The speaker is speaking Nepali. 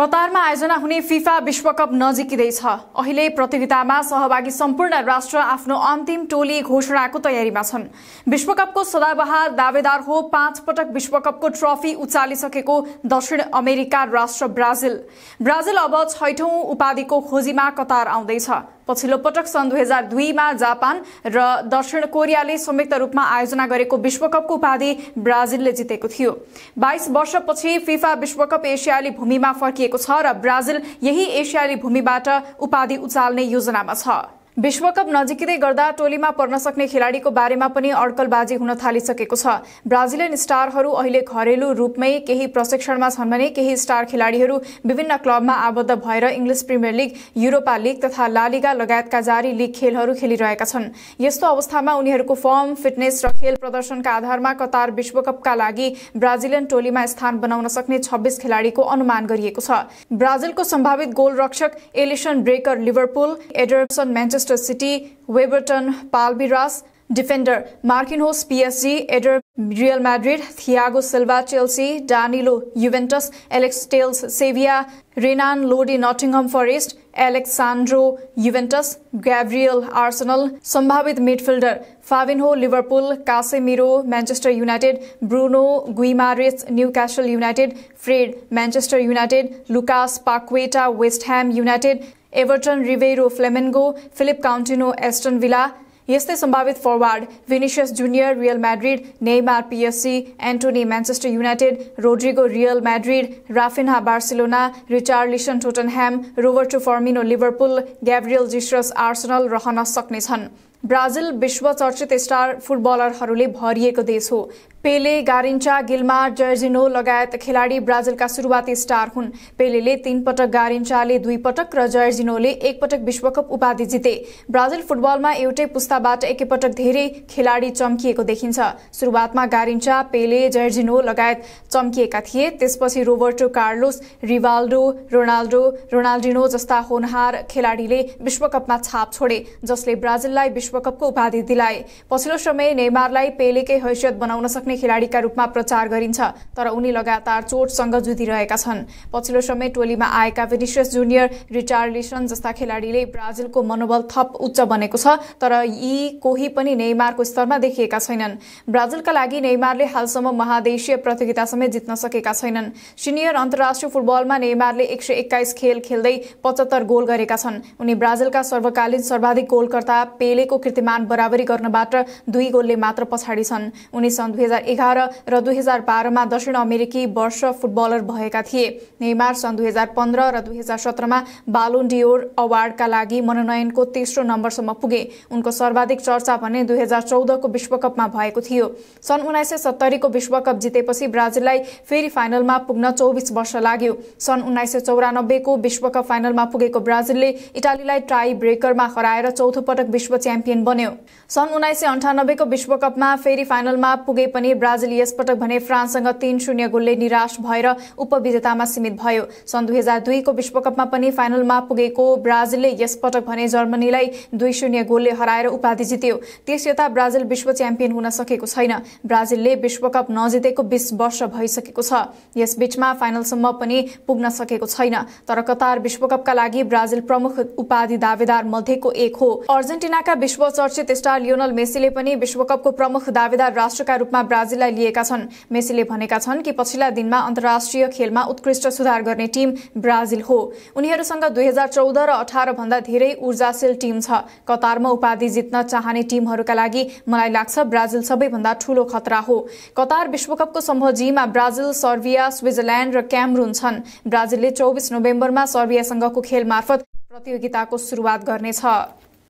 कतारमा आयोजना हुने फिफा विश्वकप नजिकिँदैछ अहिले प्रतियोगितामा सहभागी सम्पूर्ण राष्ट्र आफ्नो अन्तिम टोली घोषणाको तयारीमा छन् विश्वकपको सदाबहार दावेदार हो पाँच पटक विश्वकपको ट्रफी उचालिसकेको दक्षिण अमेरिका राष्ट्र ब्राजिल ब्राजिल अब छैठौं उपाधिको खोजीमा कतार आउँदैछ पछिल्लो पटक सन् दुई हजार दुईमा जापान र दक्षिण कोरियाले संयुक्त रूपमा आयोजना गरेको विश्वकपको उपाधि ब्राजिलले जितेको थियो बाइस वर्षपछि फिफा विश्वकप एसियाली भूमिमा फर्किएको छ र ब्राजिल यही एसियाली भूमिबाट उपाधि उचाल्ने योजनामा छ विश्वकप नजिकै गर्दा टोलीमा पर्न सक्ने खेलाडीको बारेमा पनि अड्कलबाजी हुन थालिसकेको छ ब्राजिलियन स्टारहरू अहिले घरेलु रूपमै केही प्रशिक्षणमा छन् भने केही स्टार खेलाडीहरू विभिन्न क्लबमा आबद्ध भएर English Premier League Europa League तथा लालिगा लगायतका जारी लिग खेलहरू खेलिरहेका छन् यस्तो अवस्थामा उनीहरूको फर्म फिटनेस र खेल प्रदर्शनका आधारमा कतार विश्वकपका लागि ब्राजिलियन टोलीमा स्थान बनाउन सक्ने छब्बीस खेलाडीको अनुमान गरिएको छ ब्राजिलको सम्भावित गोलरक्षक Alisson Becker Liverpool Ederson Manchester Manchester City, Weberton, Palmeiras. Defender Marquinhos PSG, Eder Real Madrid, Thiago Silva Chelsea, Danilo Juventus, Alex Tales Sevilla, Renan Lodi Nottingham Forest, Alexandro Juventus, Gabriel Arsenal, Sambhavit midfielder Favinho Liverpool, Casemiro Manchester United, Bruno Guimaraes Newcastle United, Fred Manchester United, Lucas Paqueta West Ham United, Everton रिभेरो Flamengo Philippe Coutinho Aston Villa यस्तै सम्भावित forward Vinicius Junior Real Madrid Neymar PSG Antony Manchester United Rodrygo Real Madrid Raphinha Barcelona Richarlison Tottenham Roberto Firmino Liverpool Gabriel जिसरस आर्सनल रहन सक्नेछन् ब्राजिल विश्व चर्चित स्टार फुटबलरहरूले भरिएको देश हो पेले गारिन्चा गिलमार जर्जिनो लगायत खेलाडी ब्राजिलका सुरुवाती स्टार हुन् पेलेले तीन पटक गारिन्चाले दुई पटक र जर्जिनोले एकपटक विश्वकप उपाधि जिते ब्राजिल फुटबलमा एउटै पुस्ताबाट एकैपटक धेरै खेलाडी चम्किएको देखिन्छ सुरुवातमा गारिन्चा पेले जर्जिनो लगायत चम्किएका थिए त्यसपछि Roberto Carlos Rivaldo Ronaldo Ronaldinho जस्ता होनहार खेलाडीले विश्वकपमा छाप छोडे जसले ब्राजिललाई विश्वकपको उपाधि दिलाए पछिल्लो समय नेमारलाई पेलेकै हैसियत बनाउन सक्ने सक्ने खेलाडीका रूपमा प्रचार गरिन्छ तर उनी लगातार चोटसँग जुधिरहेका छन् पछिल्लो समय टोलीमा आएका विनिसियस जुनियर रिटार्लिसन जस्ता खेलाडीले ब्राजिलको मनोबल थप उच्च बनेको छ तर यी कोही पनि नेमारको स्तरमा देखिएका छैनन् ब्राजिलका लागि नेमारले हालसम्म महादेशीय प्रतियोगिता समेत जित्न सकेका छैनन् सिनियर अन्तर्राष्ट्रिय फुटबलमा नेमारले एक सय एक्काइस खेल खेल्दै पचहत्तर गोल गरेका छन् उनी ब्राजिलका सर्वकालीन सर्वाधिक गोलकर्ता पेलेको कृतिमान बराबरी गर्नबाट दुई गोलले मात्र पछाडि छन् उनी सन् दुई हजार एघार र दुई हजार बाह्रमा दक्षिण अमेरिकी वर्ष फुटबलर भएका थिए नेमार सन् दुई हजार पन्ध्र र दुई हजार सत्रमा बालोन्डियोर अवार्डका लागि मनोनयनको तेस्रो नम्बरसम्म पुगे उनको सर्वाधिक चर्चा भने दुई हजार चौधको विश्वकपमा भएको थियो सन् उन्नाइस सय सत्तरीको विश्वकप जितेपछि ब्राजिललाई फेरि फाइनलमा पुग्न चौबिस वर्ष लाग्यो सन् उन्नाइस सय चौरानब्बेको विश्वकप फाइनलमा पुगेको ब्राजिलले इटालीलाई ट्राई ब्रेकरमा हराएर चौथो पटक विश्व च्याम्पियन बन्यो सन् उन्नाइस सय अन्ठानब्बेको विश्वकपमा फेरि फाइनलमा पुगे पनि भने ब्राजिल यसपटक भने फ्रान्ससँग तीन शून्य गोलले निराश भएर उपविजेतामा सीमित भयो सन् दुई हजार दुईको विश्वकपमा पनि फाइनलमा पुगेको ब्राजिलले यसपटक भने जर्मनीलाई दुई शून्य गोलले हराएर उपाधि जित्यो त्यस यता ब्राजिल विश्व च्याम्पियन हुन सकेको छैन ब्राजिलले विश्वकप नजितेको बीस वर्ष भइसकेको छ यसबीचमा फाइनलसम्म पनि पुग्न सकेको छैन तर कतार विश्वकपका लागि ब्राजिल प्रमुख उपाधि दावेदार मध्येको एक हो अर्जेन्टिनाका विश्व चर्चित स्टार लियोनल मेसीले पनि विश्वकपको प्रमुख दावेदार राष्ट्रका रूपमा ब्राजिललाई लिएका छन् मेसीले भनेका छन् कि पछिल्ला दिनमा अन्तर्राष्ट्रिय खेलमा उत्कृष्ट सुधार गर्ने टिम ब्राजिल हो उनीहरूसँग दुई हजार चौध र अठार भन्दा धेरै ऊर्जाशील टिम छ कतारमा उपाधि जित्न चाहने टिमहरूका लागि मलाई लाग्छ ब्राजिल सबैभन्दा ठूलो खतरा हो कतार विश्वकपको समूह जीमा ब्राजिल सर्बिया स्विजरल्याण्ड र क्यामरुन छन् ब्राजिलले चौबिस नोभेम्बरमा सर्बियासँगको खेल मार्फत प्रतियोगिताको सुरुवात गर्नेछ